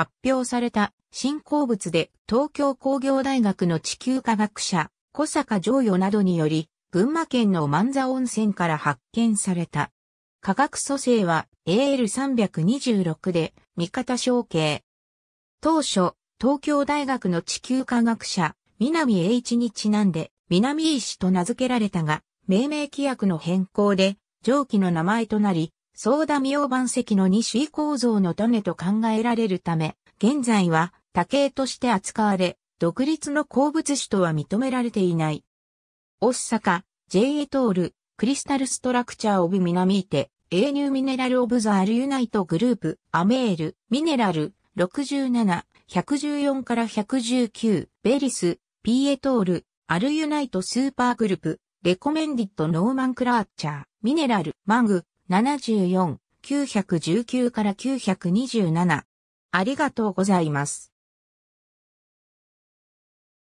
発表された新鉱物で東京工業大学の地球科学者、小坂上与などにより、群馬県の万座温泉から発見された。化学組成は AL326 で、味方承継。当初、東京大学の地球科学者、南栄一にちなんで、南石と名付けられたが、命名規約の変更で、上記の名前となり、ソーダ明版石の二種構造の種と考えられるため、現在は多形として扱われ、独立の鉱物種とは認められていない。オッサカ、J. エトール、クリスタルストラクチャーオブ南ーテ、エーニューミネラルオブザールユナイトグループ、アメール、ミネラル、67、114から119、ベリス、ピエトール、アルユナイトスーパーグループ、レコメンディットノーマンクラーチャー、ミネラル、マング、74、919から927。ありがとうございます。